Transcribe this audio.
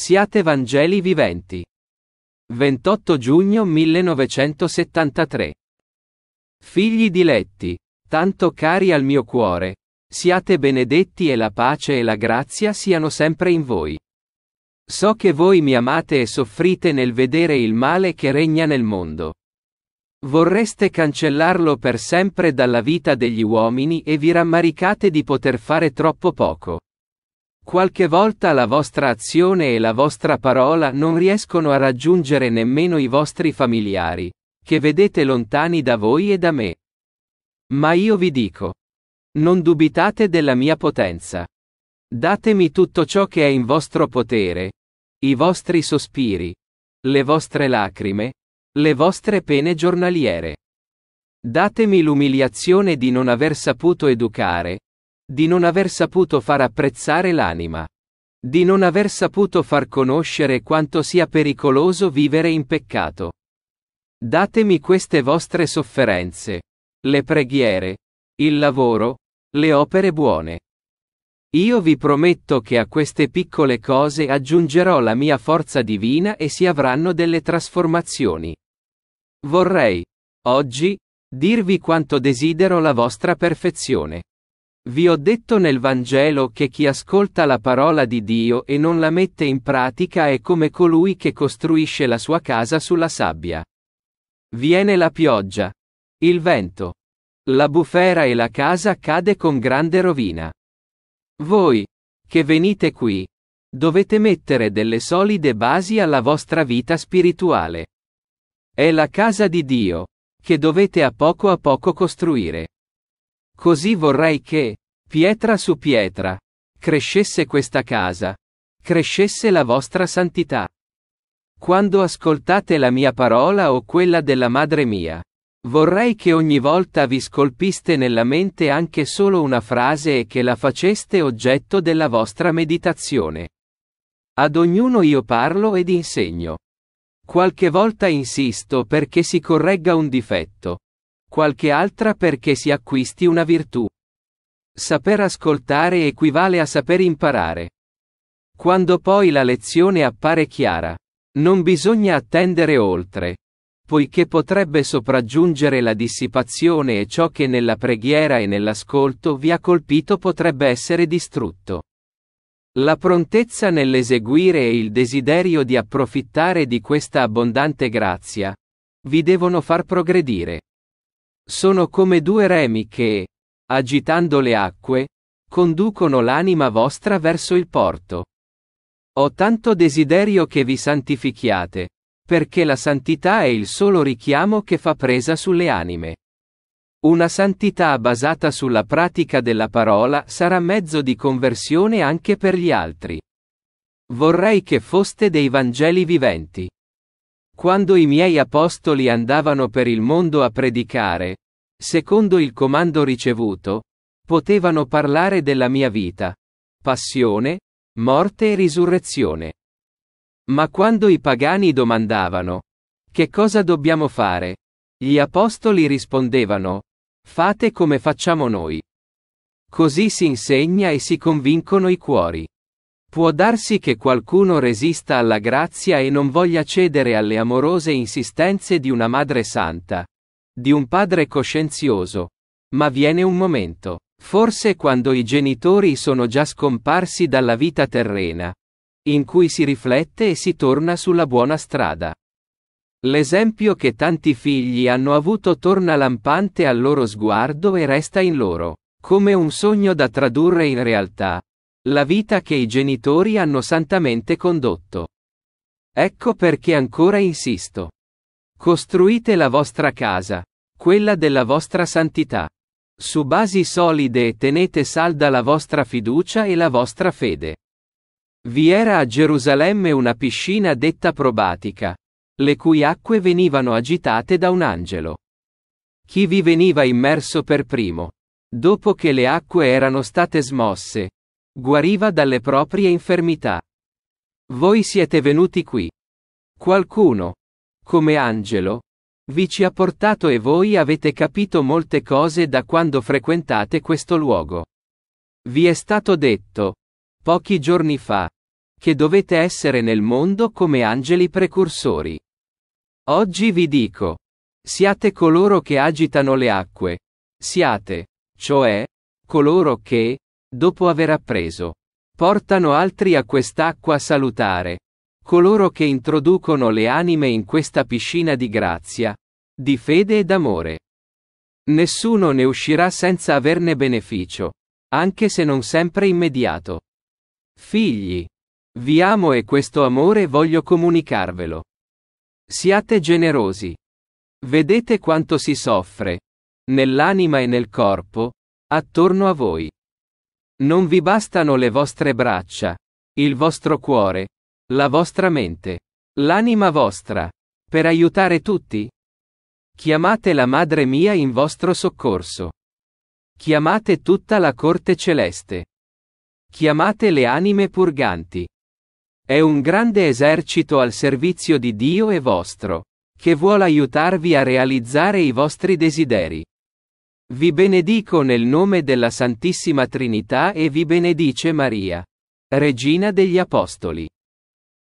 Siate Vangeli viventi. 28 giugno 1973. Figli diletti, tanto cari al mio cuore, siate benedetti e la pace e la grazia siano sempre in voi. So che voi mi amate e soffrite nel vedere il male che regna nel mondo. Vorreste cancellarlo per sempre dalla vita degli uomini e vi rammaricate di poter fare troppo poco. Qualche volta la vostra azione e la vostra parola non riescono a raggiungere nemmeno i vostri familiari, che vedete lontani da voi e da me. Ma io vi dico, non dubitate della mia potenza. Datemi tutto ciò che è in vostro potere, i vostri sospiri, le vostre lacrime, le vostre pene giornaliere. Datemi l'umiliazione di non aver saputo educare, di non aver saputo far apprezzare l'anima. Di non aver saputo far conoscere quanto sia pericoloso vivere in peccato. Datemi queste vostre sofferenze. Le preghiere. Il lavoro. Le opere buone. Io vi prometto che a queste piccole cose aggiungerò la mia forza divina e si avranno delle trasformazioni. Vorrei, oggi, dirvi quanto desidero la vostra perfezione. Vi ho detto nel Vangelo che chi ascolta la parola di Dio e non la mette in pratica è come colui che costruisce la sua casa sulla sabbia. Viene la pioggia, il vento, la bufera e la casa cade con grande rovina. Voi, che venite qui, dovete mettere delle solide basi alla vostra vita spirituale. È la casa di Dio, che dovete a poco a poco costruire. Così vorrei che, pietra su pietra, crescesse questa casa, crescesse la vostra santità. Quando ascoltate la mia parola o quella della madre mia, vorrei che ogni volta vi scolpiste nella mente anche solo una frase e che la faceste oggetto della vostra meditazione. Ad ognuno io parlo ed insegno. Qualche volta insisto perché si corregga un difetto, qualche altra perché si acquisti una virtù. Saper ascoltare equivale a saper imparare. Quando poi la lezione appare chiara, non bisogna attendere oltre, poiché potrebbe sopraggiungere la dissipazione e ciò che nella preghiera e nell'ascolto vi ha colpito potrebbe essere distrutto. La prontezza nell'eseguire e il desiderio di approfittare di questa abbondante grazia vi devono far progredire. Sono come due remi che, agitando le acque, conducono l'anima vostra verso il porto. Ho tanto desiderio che vi santifichiate, perché la santità è il solo richiamo che fa presa sulle anime. Una santità basata sulla pratica della parola sarà mezzo di conversione anche per gli altri. Vorrei che foste dei Vangeli viventi. Quando i miei apostoli andavano per il mondo a predicare, secondo il comando ricevuto, potevano parlare della mia vita, passione, morte e risurrezione. Ma quando i pagani domandavano, che cosa dobbiamo fare? Gli apostoli rispondevano, fate come facciamo noi. Così si insegna e si convincono i cuori. Può darsi che qualcuno resista alla grazia e non voglia cedere alle amorose insistenze di una madre santa, di un padre coscienzioso. Ma viene un momento, forse quando i genitori sono già scomparsi dalla vita terrena, in cui si riflette e si torna sulla buona strada. L'esempio che tanti figli hanno avuto torna lampante al loro sguardo e resta in loro, come un sogno da tradurre in realtà, la vita che i genitori hanno santamente condotto. Ecco perché ancora insisto. Costruite la vostra casa, quella della vostra santità. Su basi solide e tenete salda la vostra fiducia e la vostra fede. Vi era a Gerusalemme una piscina detta probatica, le cui acque venivano agitate da un angelo. Chi vi veniva immerso per primo, dopo che le acque erano state smosse, guariva dalle proprie infermità. Voi siete venuti qui. Qualcuno, come Angelo, vi ci ha portato e voi avete capito molte cose da quando frequentate questo luogo. Vi è stato detto, pochi giorni fa, che dovete essere nel mondo come angeli precursori. Oggi vi dico, siate coloro che agitano le acque, siate, cioè, coloro che, dopo aver appreso. Portano altri a quest'acqua salutare. Coloro che introducono le anime in questa piscina di grazia, di fede e d'amore. Nessuno ne uscirà senza averne beneficio, anche se non sempre immediato. Figli, vi amo e questo amore voglio comunicarvelo. Siate generosi. Vedete quanto si soffre, nell'anima e nel corpo, attorno a voi. Non vi bastano le vostre braccia, il vostro cuore, la vostra mente, l'anima vostra, per aiutare tutti? Chiamate la Madre mia in vostro soccorso. Chiamate tutta la corte celeste. Chiamate le anime purganti. È un grande esercito al servizio di Dio e vostro, che vuole aiutarvi a realizzare i vostri desideri. Vi benedico nel nome della Santissima Trinità e vi benedice Maria. Regina degli Apostoli.